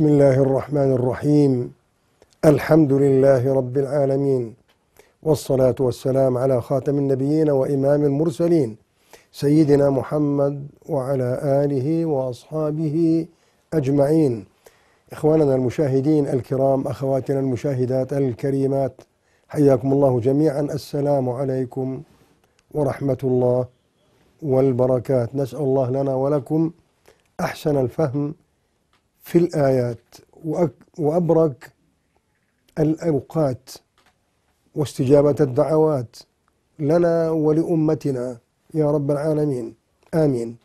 بسم الله الرحمن الرحيم الحمد لله رب العالمين والصلاة والسلام على خاتم النبيين وإمام المرسلين سيدنا محمد وعلى آله وأصحابه أجمعين إخواننا المشاهدين الكرام أخواتنا المشاهدات الكريمات حياكم الله جميعا السلام عليكم ورحمة الله والبركات نسأل الله لنا ولكم أحسن الفهم في الآيات وأبرك الأوقات واستجابة الدعوات لنا ولأمتنا يا رب العالمين آمين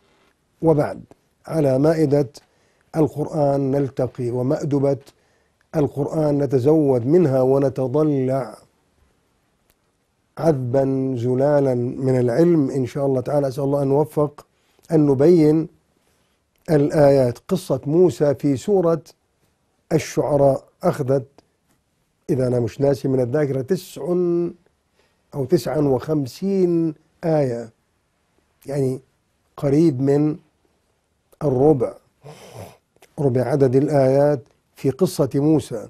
وبعد على مائدة القرآن نلتقي ومأدبة القرآن نتزود منها ونتضلع عذبا زلالا من العلم إن شاء الله تعالى أسأل الله أن نوفق أن نبين الآيات قصة موسى في سورة الشعراء أخذت إذا أنا مش ناسي من الذاكرة تسع أو تسعا وخمسين آية يعني قريب من الربع ربع عدد الآيات في قصة موسى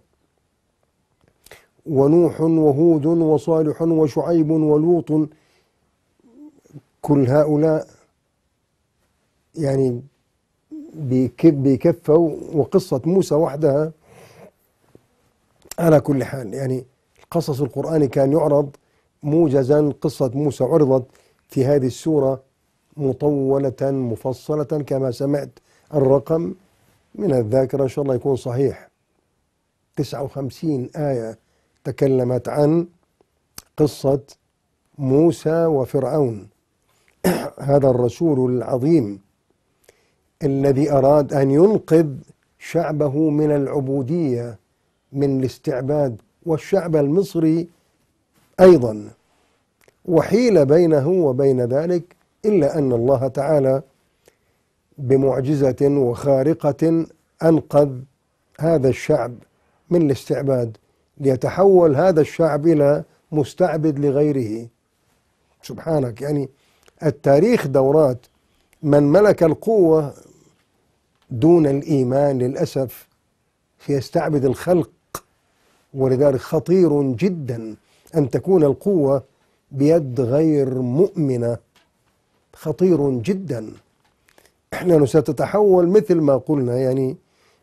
ونوح وهود وصالح وشعيب ولوط كل هؤلاء يعني بكفه وقصه موسى وحدها على كل حال يعني القصص القرآني كان يعرض موجزا قصة موسى عرضت في هذه السورة مطولة مفصلة كما سمعت الرقم من الذاكرة إن شاء الله يكون صحيح 59 آية تكلمت عن قصة موسى وفرعون هذا الرسول العظيم الذي أراد أن ينقذ شعبه من العبودية من الاستعباد والشعب المصري أيضا وحيل بينه وبين ذلك إلا أن الله تعالى بمعجزة وخارقة أنقذ هذا الشعب من الاستعباد ليتحول هذا الشعب إلى مستعبد لغيره سبحانك يعني التاريخ دورات من ملك القوة دون الإيمان للأسف سيستعبد الخلق ولذلك خطير جدا أن تكون القوة بيد غير مؤمنة خطير جدا نحن ستتحول مثل ما قلنا يعني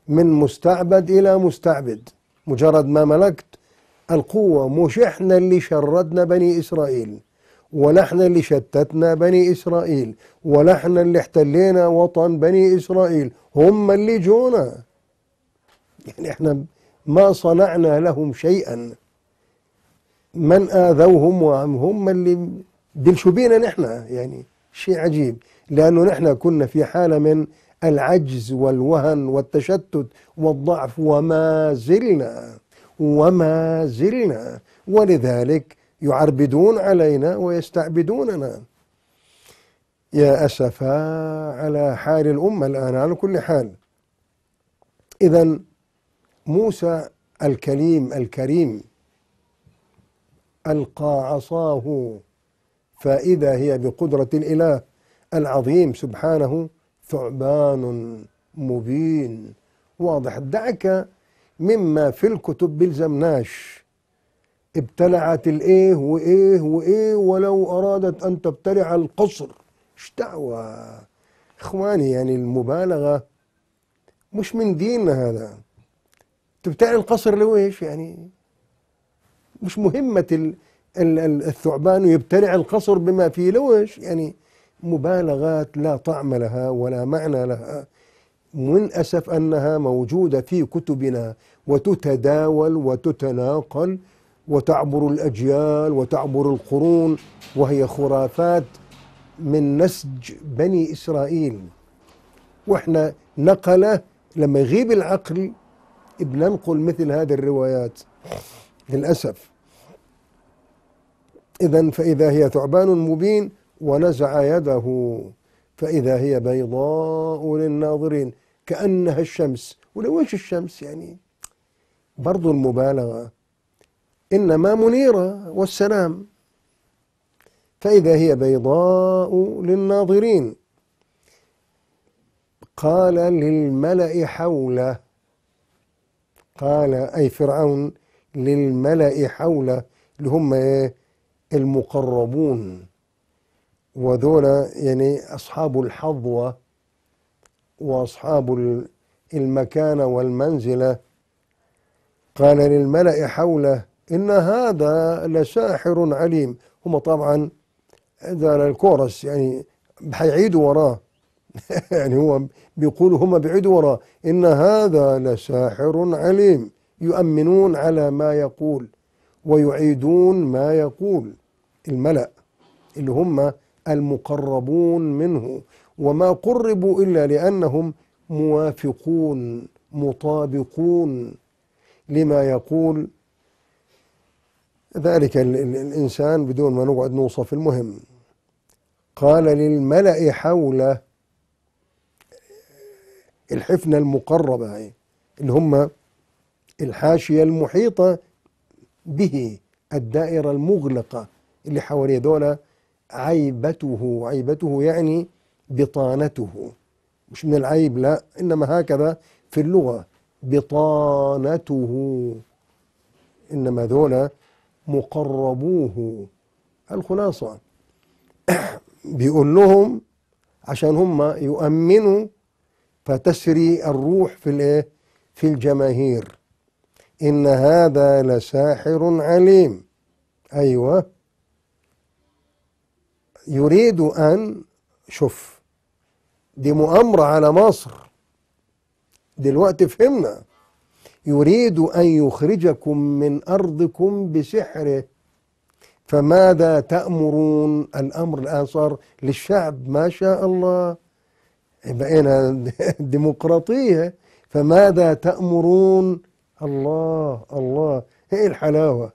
من مستعبد إلى مستعبد مجرد ما ملكت القوة مش احنا اللي شردنا بني إسرائيل ونحن اللي شتتنا بني إسرائيل ونحن اللي احتلينا وطن بني إسرائيل هم اللي جونا يعني احنا ما صنعنا لهم شيئا من آذوهم وهم اللي دلشوا بينا نحن يعني شيء عجيب لأنه نحن كنا في حالة من العجز والوهن والتشتت والضعف وما زلنا وما زلنا ولذلك يعربدون علينا ويستعبدوننا يا أسفا على حال الأمة الآن على كل حال إذا موسى الكليم الكريم ألقى عصاه فإذا هي بقدرة الإله العظيم سبحانه ثعبان مبين واضح دعك مما في الكتب بلزمناش ابتلعت الايه وايه وايه ولو ارادت ان تبتلع القصر ايش دعوه اخواني يعني المبالغه مش من ديننا هذا تبتلع القصر لويش يعني مش مهمه ال الثعبان يبتلع القصر بما فيه لويش يعني مبالغات لا طعم لها ولا معنى لها من أسف أنها موجودة في كتبنا وتتداول وتتناقل وتعبر الاجيال وتعبر القرون وهي خرافات من نسج بني اسرائيل واحنا نقله لما يغيب العقل بننقل مثل هذه الروايات للاسف اذا فاذا هي ثعبان مبين ونزع يده فاذا هي بيضاء للناظرين كانها الشمس ولو الشمس يعني برضو المبالغه إنما منيرة والسلام فإذا هي بيضاء للناظرين قال للملأ حوله قال أي فرعون للملأ حوله اللي هم المقربون وذولا يعني أصحاب الحظوة وأصحاب المكانة والمنزلة قال للملأ حوله إن هذا لساحر عليم هم طبعا هذا الكورس يعني حيعيدوا وراه يعني هو بيقولوا هم بيعيدوا وراه إن هذا لساحر عليم يؤمنون على ما يقول ويعيدون ما يقول الملأ اللي هم المقربون منه وما قربوا إلا لأنهم موافقون مطابقون لما يقول ذلك الإنسان بدون ما نقعد نوصف المهم قال للملأ حوله الحفنة المقربة اللي هم الحاشية المحيطة به الدائرة المغلقة اللي حواليه ذولا عيبته عيبته يعني بطانته مش من العيب لا إنما هكذا في اللغة بطانته إنما ذولا مقربوه الخلاصة بيقول لهم عشان هم يؤمنوا فتسري الروح في الايه في الجماهير ان هذا لساحر عليم ايوه يريد ان شوف دي مؤامره على مصر دلوقتي فهمنا يريد أن يخرجكم من أرضكم بسحره فماذا تأمرون الأمر الآن صار للشعب ما شاء الله بقينا ديمقراطية فماذا تأمرون الله الله ايه الحلاوة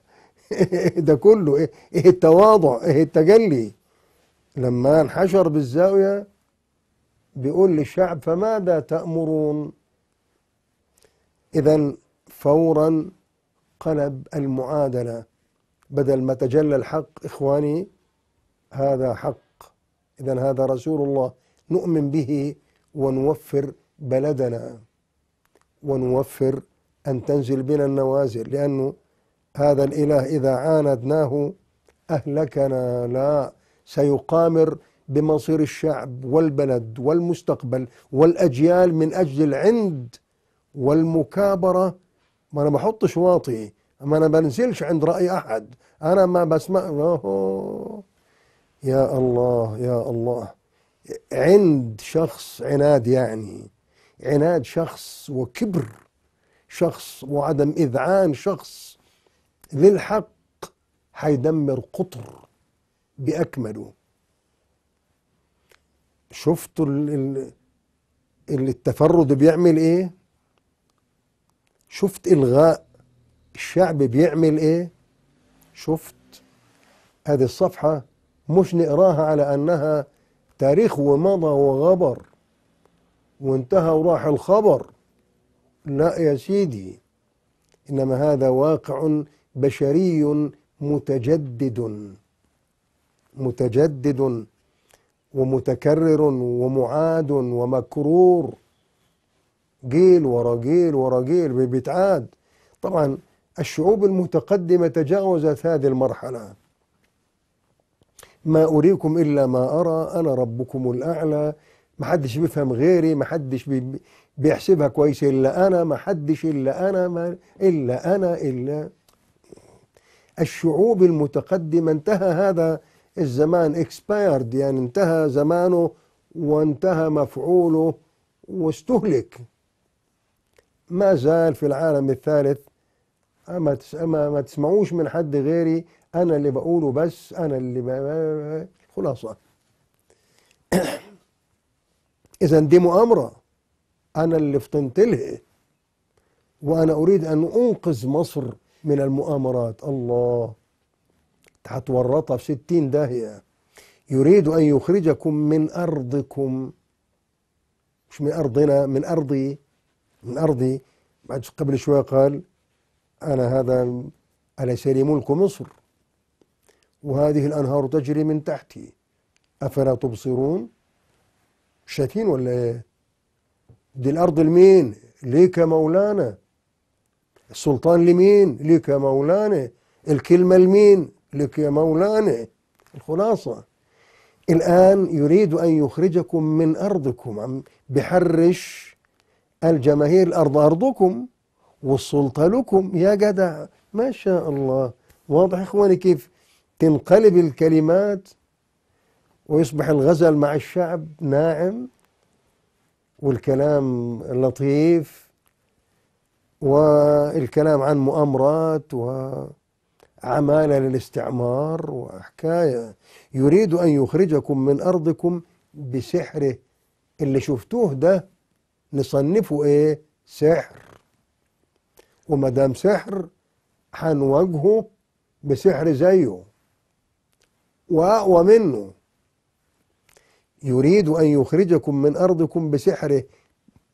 ده كله إيه،, ايه التواضع ايه التجلي لما انحشر بالزاوية بيقول للشعب فماذا تأمرون إذا فورا قلب المعادلة بدل ما تجلى الحق إخواني هذا حق إذا هذا رسول الله نؤمن به ونوفر بلدنا ونوفر أن تنزل بنا النوازل لأنه هذا الإله إذا عاندناه أهلكنا لا سيقامر بمصير الشعب والبلد والمستقبل والأجيال من أجل العند والمكابرة ما أنا بحطش واطي ما أنا بنزلش عند رأي أحد أنا ما بسمع أوهو. يا الله يا الله عند شخص عناد يعني عناد شخص وكبر شخص وعدم إذعان شخص للحق حيدمر قطر بأكمله شفتوا التفرد بيعمل ايه شفت إلغاء الشعب بيعمل إيه شفت هذه الصفحة مش نقراها على أنها تاريخ ومضى وغبر وانتهى وراح الخبر لا يا سيدي إنما هذا واقع بشري متجدد متجدد ومتكرر ومعاد ومكرور جيل ورا جيل ورا جيل بيتعاد طبعا الشعوب المتقدمة تجاوزت هذه المرحلة ما أريكم إلا ما أرى أنا ربكم الأعلى ما حدش بيفهم غيري ما حدش بيحسبها كويس إلا أنا ما حدش إلا أنا ما إلا أنا إلا الشعوب المتقدمة انتهى هذا الزمان اكسبايرد يعني انتهى زمانه وانتهى مفعوله واستهلك ما زال في العالم الثالث أما ما تسمعوش من حد غيري أنا اللي بقوله بس أنا اللي خلاصة إذا دي مؤامرة أنا اللي فطنت لها وأنا أريد أن أنقذ مصر من المؤامرات الله هتورطها في ستين داهية يريد أن يخرجكم من أرضكم مش من أرضنا من أرضي من أرضي بعد قبل شوية قال أنا هذا أليس لي ملك مصر وهذه الأنهار تجري من تحتي أفلا تبصرون شايفين ولا إيه دي الأرض لمين ليك يا مولانا السلطان لمين ليك يا مولانا الكلمة لمين لك يا مولانا الخلاصة الآن يريد أن يخرجكم من أرضكم عم بحرش الجماهير الأرض أرضكم والسلطة لكم يا جدع ما شاء الله واضح إخواني كيف تنقلب الكلمات ويصبح الغزل مع الشعب ناعم والكلام لطيف والكلام عن مؤامرات وعمالة للاستعمار وحكاية يريد أن يخرجكم من أرضكم بسحره اللي شفتوه ده نصنفه ايه سحر وما دام سحر هنواجهه بسحر زيه واقوى منه يريد ان يخرجكم من ارضكم بسحره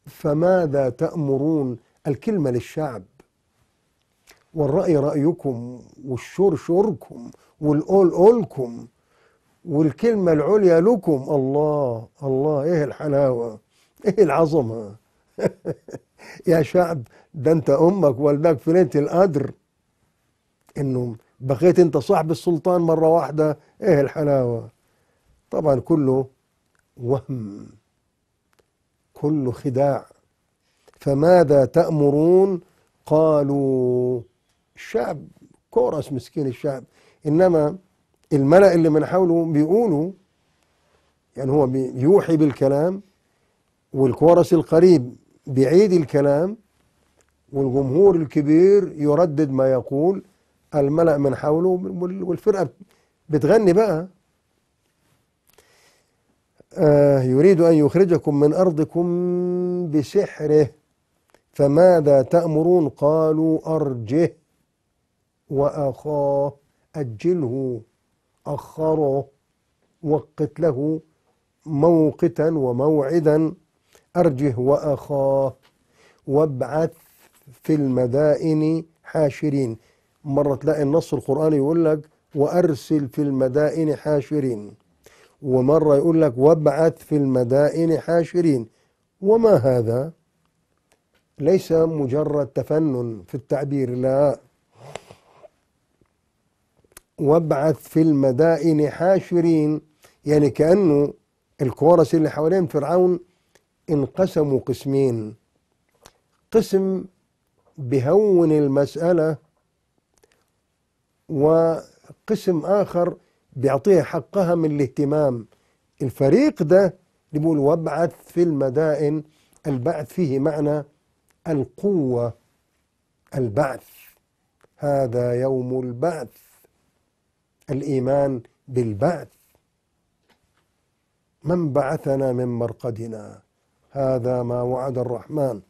فماذا تامرون الكلمه للشعب والراي رايكم والشور شوركم والقول قولكم والكلمه العليا لكم الله الله ايه الحلاوه ايه العظمه يا شعب ده انت امك والدك ليله القدر انه بقيت انت صاحب السلطان مره واحده ايه الحلاوه طبعا كله وهم كله خداع فماذا تأمرون قالوا الشعب كورس مسكين الشعب إنما الملأ اللي من حوله بيقولوا يعني هو بيوحي بالكلام والكورس القريب بعيد الكلام والجمهور الكبير يردد ما يقول الملأ من حوله والفرقة بتغني بقى آه يريد أن يخرجكم من أرضكم بسحره فماذا تأمرون قالوا أرجه وأخاه أجله أخره وقت له موقتا وموعدا أرجه وأخاه وابعث في المدائن حاشرين مرة تلاقي النص القرآني يقول لك وأرسل في المدائن حاشرين ومرة يقول لك وابعث في المدائن حاشرين وما هذا ليس مجرد تفنن في التعبير لا وابعث في المدائن حاشرين يعني كأنه الكورس اللي حوالين فرعون انقسموا قسمين قسم بهون المسألة وقسم آخر بيعطيها حقها من الاهتمام الفريق ده يقول بيقول وابعث في المدائن البعث فيه معنى القوة البعث هذا يوم البعث الإيمان بالبعث من بعثنا من مرقدنا هذا ما وعد الرحمن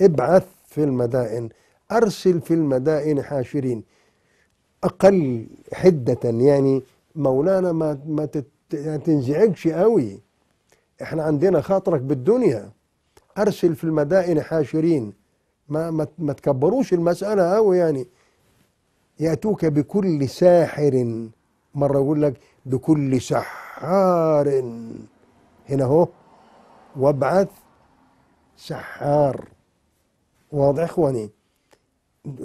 ابعث في المدائن أرسل في المدائن حاشرين أقل حدة يعني مولانا ما ما تنزعجش قوي احنا عندنا خاطرك بالدنيا أرسل في المدائن حاشرين ما ما, ما تكبروش المسألة قوي يعني يأتوك بكل ساحر مرة يقول لك بكل سحار هنا هو وابعث سحار واضح إخواني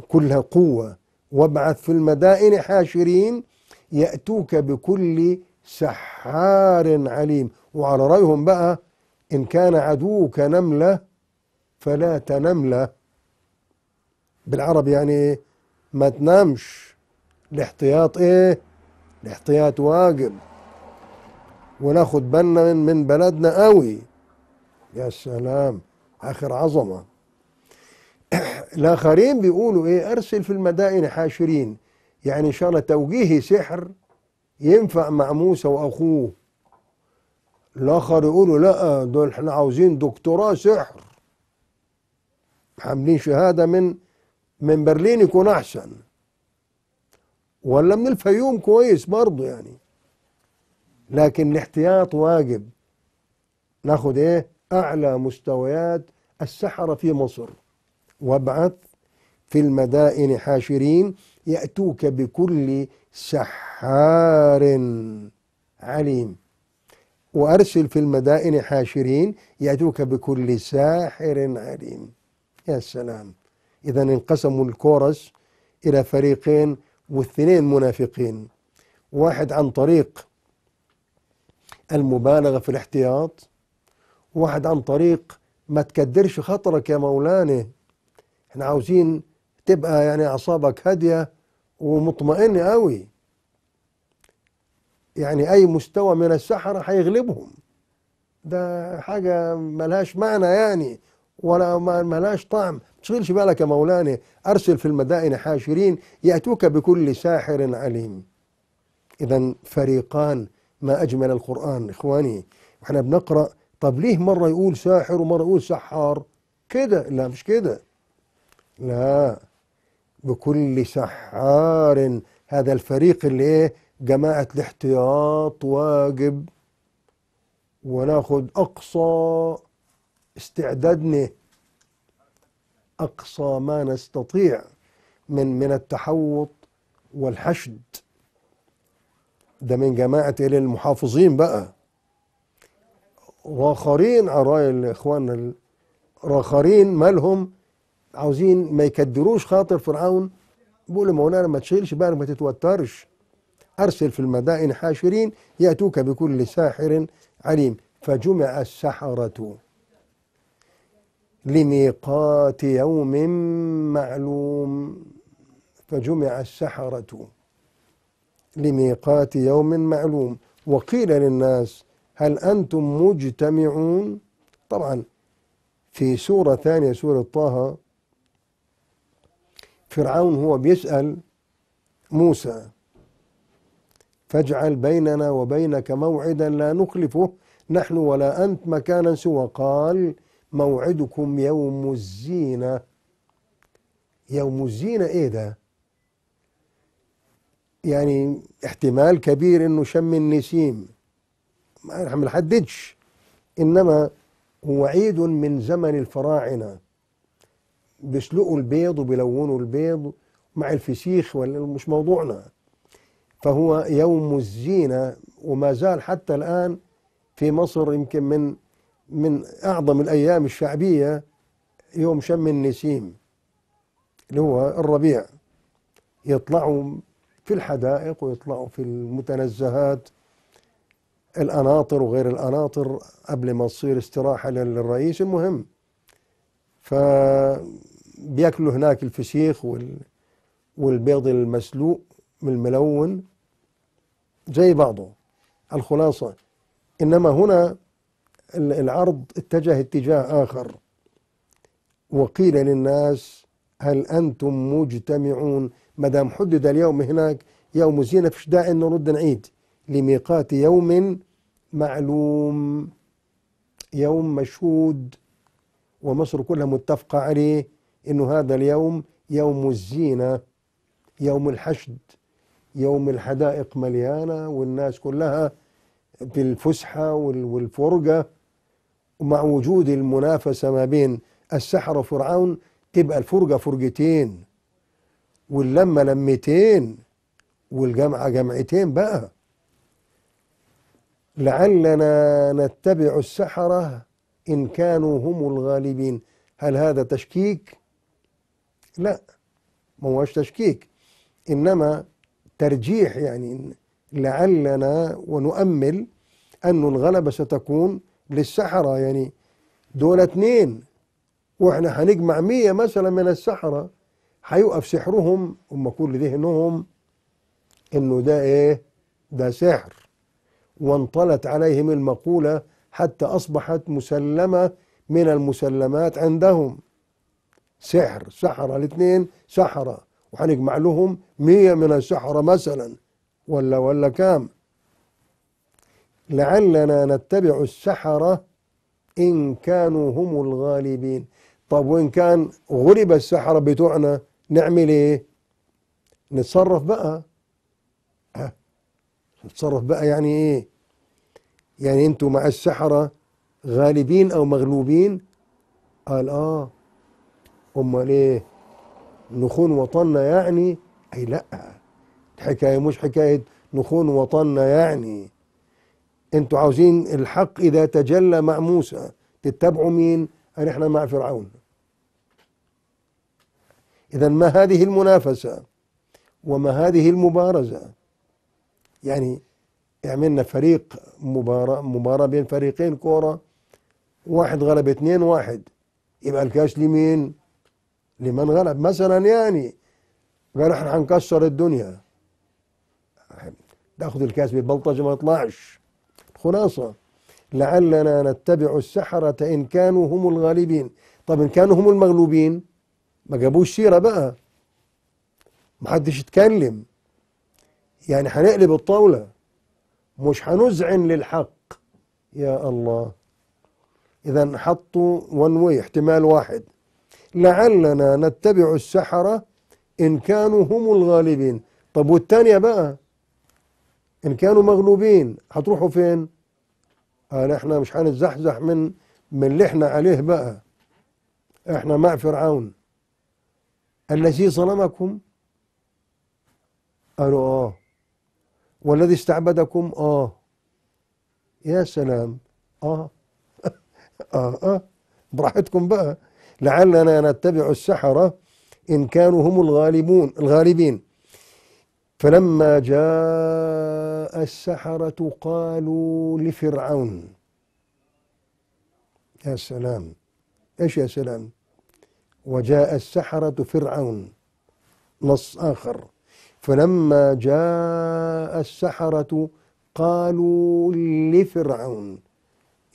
كلها قوة وابعث في المدائن حاشرين يأتوك بكل سحار عليم وعلى رأيهم بقى إن كان عدوك نملة فلا تنملة بالعرب يعني ما تنامش الاحتياط ايه الاحتياط واجب وناخد بالنا من, من بلدنا قوي يا سلام آخر عظمة الآخرين بيقولوا إيه أرسل في المدائن حاشرين يعني إن شاء الله توجيهي سحر ينفع مع موسى وأخوه الآخر يقولوا لا دول احنا عاوزين دكتوراه سحر عاملين شهادة من من برلين يكون أحسن ولا من الفيوم كويس برضه يعني لكن الاحتياط واجب ناخد ايه أعلى مستويات السحرة في مصر وابعث في المدائن حاشرين يأتوك بكل سحار عليم وأرسل في المدائن حاشرين يأتوك بكل ساحر عليم يا سلام إذا انقسموا الكورس إلى فريقين والثنين منافقين واحد عن طريق المبالغة في الاحتياط واحد عن طريق ما تكدرش خطرك يا مولانا احنا عاوزين تبقى يعني اعصابك هاديه ومطمئن قوي يعني اي مستوى من السحره هيغلبهم ده حاجه ملهاش معنى يعني ولا ملهاش طعم ما تشغلش بالك يا مولانا ارسل في المدائن حاشرين ياتوك بكل ساحر عليم اذا فريقان ما اجمل القران اخواني واحنا بنقرا طب ليه مرة يقول ساحر ومرة يقول سحار كده لا مش كده لا بكل سحار هذا الفريق اللي ايه جماعة الاحتياط واجب وناخد أقصى استعدادنا أقصى ما نستطيع من من التحوط والحشد ده من جماعة المحافظين بقى راخرين راي الاخوان راخرين مالهم عاوزين ما يكدروش خاطر فرعون بيقول مولانا ما تشغلش بالك ما تتوترش ارسل في المدائن حاشرين ياتوك بكل ساحر عليم فجمع السحرة لميقات يوم معلوم فجمع السحرة لميقات يوم معلوم وقيل للناس هل أنتم مجتمعون طبعا في سورة ثانية سورة طه فرعون هو بيسأل موسى فاجعل بيننا وبينك موعدا لا نخلفه نحن ولا أنت مكانا سوى قال موعدكم يوم الزينة يوم الزينة إيه ده يعني احتمال كبير أنه شم النسيم ما نحددش إنما هو عيد من زمن الفراعنة بيسلقوا البيض وبيلونوا البيض مع الفسيخ ولا مش موضوعنا فهو يوم الزينة وما زال حتى الآن في مصر يمكن من من أعظم الأيام الشعبية يوم شم النسيم اللي هو الربيع يطلعوا في الحدائق ويطلعوا في المتنزهات الأناطر وغير الأناطر قبل ما تصير استراحة للرئيس المهم فبياكلوا هناك الفسيخ وال والبيض المسلوق الملون زي بعضه الخلاصة إنما هنا العرض اتجه اتجاه آخر وقيل للناس هل أنتم مجتمعون ما دام حدد اليوم هناك يوم زينة فش داعي نرد نعيد لميقات يوم معلوم يوم مشهود ومصر كلها متفقة عليه إنه هذا اليوم يوم الزينة يوم الحشد يوم الحدائق مليانة والناس كلها في الفسحة والفرقة ومع وجود المنافسة ما بين السحرة وفرعون تبقى الفرقة فرقتين واللمة لمتين والجامعة جامعتين بقى لعلنا نتبع السحرة إن كانوا هم الغالبين هل هذا تشكيك؟ لا ما هوش تشكيك إنما ترجيح يعني لعلنا ونؤمل أن الغلبة ستكون للسحرة يعني دول اثنين واحنا هنجمع مية مثلا من السحرة هيوقف سحرهم هم كل ذهنهم انه ده ايه ده سحر وانطلت عليهم المقولة حتى أصبحت مسلمة من المسلمات عندهم سحر سحرة الاثنين سحرة وحنجمع لهم مية من السحرة مثلا ولا ولا كام لعلنا نتبع السحرة إن كانوا هم الغالبين طب وإن كان غلب السحرة بتوعنا نعمل إيه نتصرف بقى نتصرف بقى يعني إيه يعني انتوا مع السحرة غالبين او مغلوبين قال اه امال ايه نخون وطننا يعني اي لا الحكاية مش حكاية نخون وطننا يعني انتوا عاوزين الحق اذا تجلى مع موسى تتبعوا مين قال احنا مع فرعون اذا ما هذه المنافسة وما هذه المبارزة يعني عملنا يعني فريق مباراة مباراة بين فريقين كورة واحد غلب اثنين واحد يبقى الكاس لمين؟ لمن غلب مثلا يعني قال احنا هنكسر الدنيا تاخذ الكاس بالبلطجة ما يطلعش خلاصة لعلنا نتبع السحرة إن كانوا هم الغالبين طب إن كانوا هم المغلوبين ما جابوش سيرة بقى ما حدش يتكلم يعني هنقلب الطاولة مش هنذعن للحق يا الله إذا حطوا ون واي احتمال واحد لعلنا نتبع السحرة إن كانوا هم الغالبين طب والثانية بقى إن كانوا مغلوبين هتروحوا فين؟ قال احنا مش هنتزحزح من من اللي احنا عليه بقى احنا مع فرعون الذي ظلمكم قالوا اه والذي استعبدكم آه يا سلام آه آه آه براحتكم بقى لعلنا نتبع السحرة إن كانوا هم الغالبون الغالبين فلما جاء السحرة قالوا لفرعون يا سلام ايش يا سلام وجاء السحرة فرعون نص آخر فلما جاء السحرة قالوا لفرعون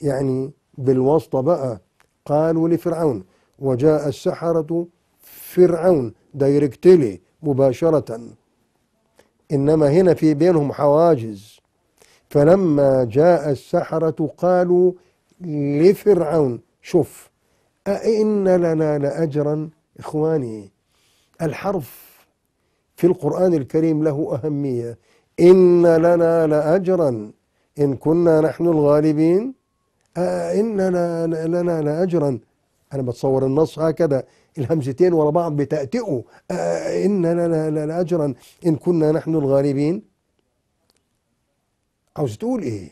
يعني بالواسطة بقى قالوا لفرعون وجاء السحرة فرعون دايركتلي مباشرة إنما هنا في بينهم حواجز فلما جاء السحرة قالوا لفرعون شوف أئن لنا لأجرا إخواني الحرف في القرآن الكريم له أهمية إن لنا لأجرا إن كنا نحن الغالبين آه، إن لنا لأجرا أنا بتصور النص هكذا الهمزتين ورا بعض بتأتئوا آه، إن لنا لأجرا إن كنا نحن الغالبين عاوز تقول إيه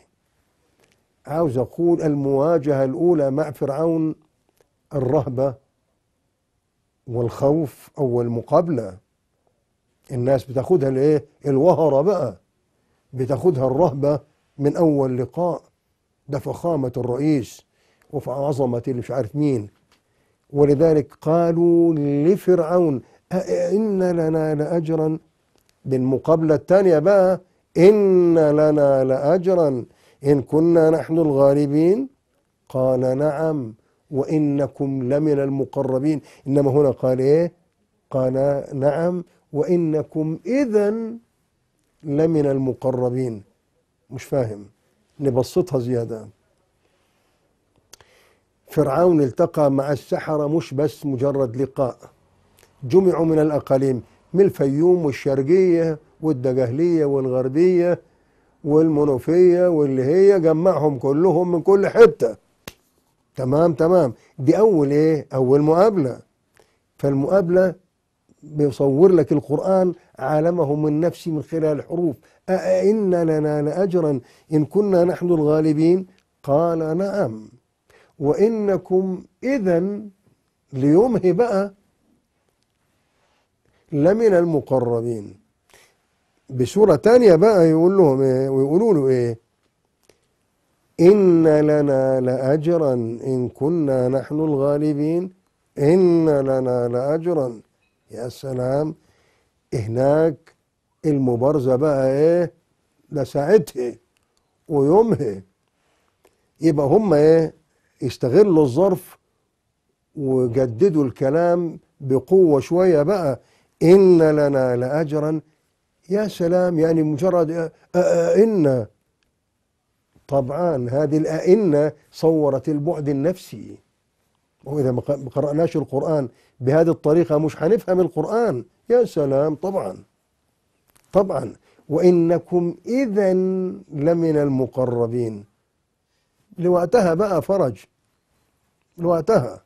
عاوز أقول المواجهة الأولى مع فرعون الرهبة والخوف أول مقابلة الناس بتاخدها الايه الوهرة بقى بتاخدها الرهبة من أول لقاء ده فخامة الرئيس وفي عظمة اللي مش عارف مين ولذلك قالوا لفرعون إن لنا لأجرا بالمقابلة الثانية بقى إن لنا لأجرا إن كنا نحن الغالبين قال نعم وإنكم لمن المقربين إنما هنا قال إيه قال نعم وإنكم إذا لمن المقربين مش فاهم نبسطها زيادة فرعون التقى مع السحرة مش بس مجرد لقاء جمعوا من الأقاليم من الفيوم والشرقية والدجهلية والغربية والمنوفية واللي هي جمعهم كلهم من كل حتة تمام تمام دي أول إيه أول مقابلة فالمقابلة بيصور لك القرآن عالمه من نفسي من خلال الحروف أئن لنا لأجرا إن كنا نحن الغالبين قال نعم وإنكم إذا ليمه بقى لمن المقربين بسورة تانية بقى يقول لهم إيه ويقولوا له إيه إن لنا لأجرا إن كنا نحن الغالبين إن لنا لأجرا يا سلام هناك المبارزة بقى ايه لساعتها ويومها يبقى هم ايه يستغلوا الظرف وجددوا الكلام بقوة شوية بقى إن لنا لأجرا يا سلام يعني مجرد ان طبعا هذه الأئنة صورت البعد النفسي وإذا ما قرأناش القرآن بهذه الطريقة مش هنفهم القرآن يا سلام طبعا طبعا وإنكم إذا لمن المقربين لوقتها بقى فرج لوقتها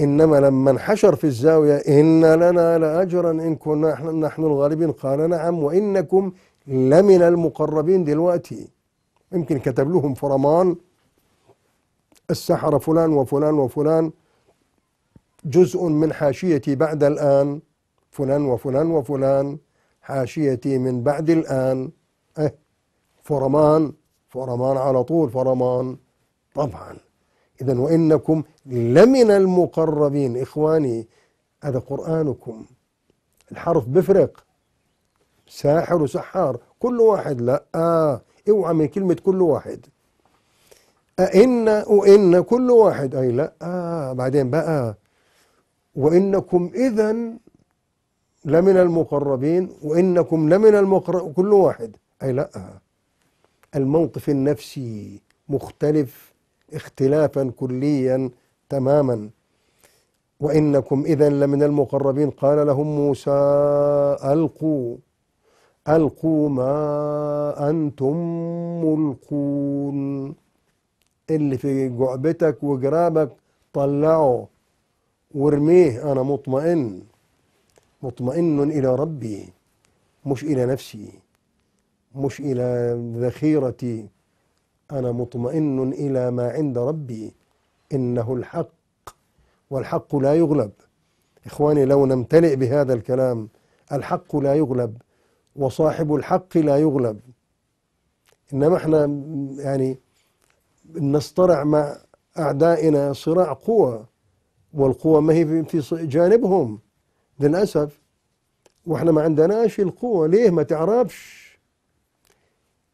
إنما لما انحشر في الزاوية إن لنا لأجرا إن كنا نحن الغالبين قال نعم وإنكم لمن المقربين دلوقتي يمكن كتب لهم فرمان السحرة فلان وفلان وفلان جزء من حاشيتي بعد الآن فلان وفلان وفلان حاشيتي من بعد الآن إيه فرمان فرمان على طول فرمان طبعا إذا وإنكم لمن المقربين إخواني هذا قرآنكم الحرف بفرق ساحر وسحار كل واحد لا آه اوعى من كلمة كل واحد أئن وإن كل واحد أي لا آه بعدين بقى وإنكم إذا لمن المقربين وإنكم لمن المقرب كل واحد أي لا الموقف النفسي مختلف اختلافا كليا تماما وإنكم إذا لمن المقربين قال لهم موسى ألقوا ألقوا ما أنتم ملقون اللي في جعبتك وجرابك طلعه وارميه أنا مطمئن مطمئن إلى ربي مش إلى نفسي مش إلى ذخيرتي أنا مطمئن إلى ما عند ربي إنه الحق والحق لا يغلب إخواني لو نمتلئ بهذا الكلام الحق لا يغلب وصاحب الحق لا يغلب إنما إحنا يعني نصطرع مع أعدائنا صراع قوى والقوة ما هي في جانبهم للأسف واحنا ما عندناش القوة ليه ما تعرفش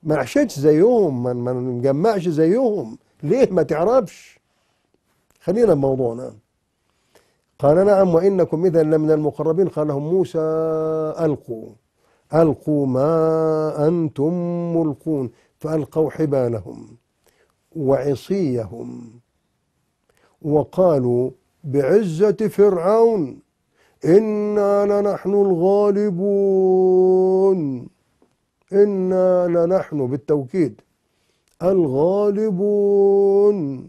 ما عشتش زيهم ما ما نجمعش زيهم ليه ما تعرفش خلينا بموضوعنا قال نعم وإنكم إذا لمن المقربين قال لهم موسى ألقوا ألقوا ما أنتم ملقون فألقوا حبالهم وعصيهم وقالوا بعزة فرعون إنا لنحن الغالبون إنا لنحن بالتوكيد الغالبون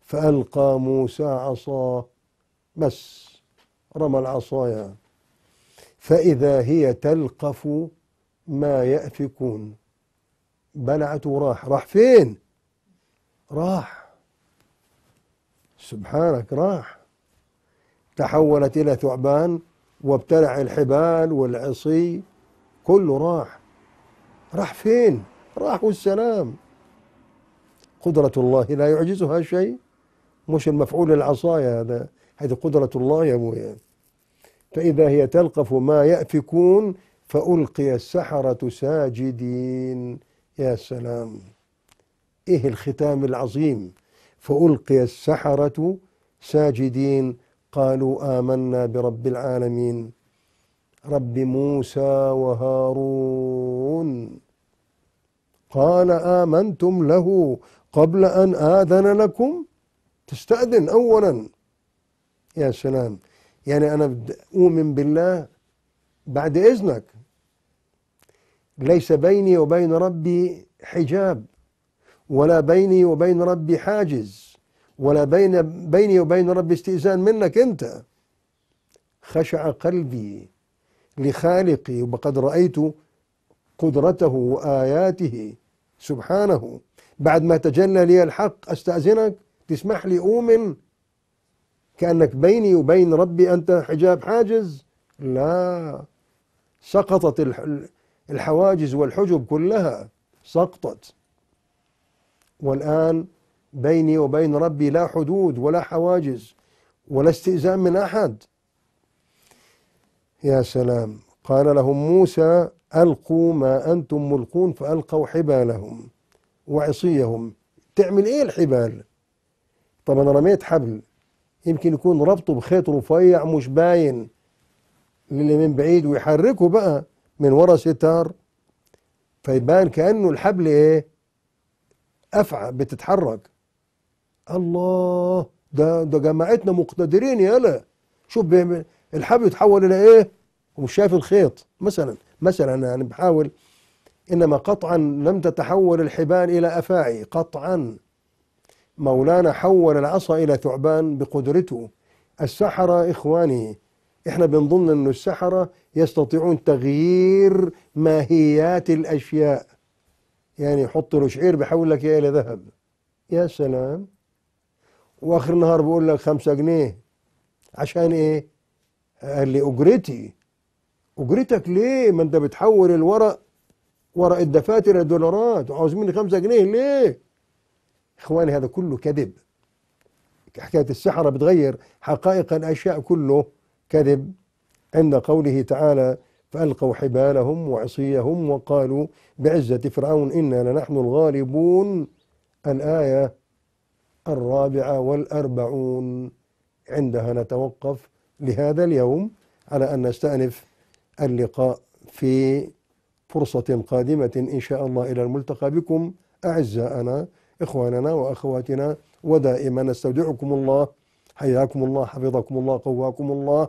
فألقى موسى عصاه بس رمى العصايا فإذا هي تلقف ما يأفكون بلعت وراح راح فين راح سبحانك راح تحولت إلى ثعبان وابتلع الحبال والعصي كله راح راح فين راح والسلام قدرة الله لا يعجزها شيء مش المفعول العصايا هذا هذه قدرة الله يا أبويا فإذا هي تلقف ما يأفكون فألقي السحرة ساجدين يا سلام إيه الختام العظيم فألقي السحرة ساجدين قالوا آمنا برب العالمين رب موسى وهارون قال آمنتم له قبل أن آذن لكم تستأذن أولا يا سلام يعني أنا أؤمن بالله بعد إذنك ليس بيني وبين ربي حجاب ولا بيني وبين ربي حاجز ولا بين بيني وبين ربي استئذان منك أنت خشع قلبي لخالقي وقد رأيت قدرته وآياته سبحانه بعد ما تجلى لي الحق أستأذنك تسمح لي أؤمن كأنك بيني وبين ربي أنت حجاب حاجز لا سقطت الحواجز والحجب كلها سقطت والآن بيني وبين ربي لا حدود ولا حواجز ولا استئذان من أحد يا سلام قال لهم موسى ألقوا ما أنتم ملقون فألقوا حبالهم وعصيهم تعمل إيه الحبال طب أنا رميت حبل يمكن يكون ربطه بخيط رفيع مش باين للي من بعيد ويحركه بقى من ورا ستار فيبان كأنه الحبل إيه افعى بتتحرك الله ده ده جماعتنا مقتدرين يلا شوف الحبل يتحول الى ايه ومش شايف الخيط مثلا مثلا انا يعني بحاول انما قطعا لم تتحول الحبال الى افاعي قطعا مولانا حول العصا الى ثعبان بقدرته السحرة اخواني احنا بنظن ان السحرة يستطيعون تغيير ماهيات الاشياء يعني يحط له شعير بيحول لك اياه الى ذهب يا سلام واخر النهار بيقول لك خمسة جنيه عشان ايه قال لي اجرتي اجرتك ليه ما انت بتحول الورق ورق الدفاتر دولارات وعاوز مني خمسة جنيه ليه اخواني هذا كله كذب حكاية السحرة بتغير حقائق الاشياء كله كذب عند قوله تعالى فألقوا حبالهم وعصيهم وقالوا بعزة فرعون إنا لنحن الغالبون الآية الرابعة والأربعون عندها نتوقف لهذا اليوم على أن نستأنف اللقاء في فرصة قادمة إن شاء الله إلى الملتقى بكم أعزائنا إخواننا وأخواتنا ودائما نستودعكم الله حياكم الله حفظكم الله قواكم الله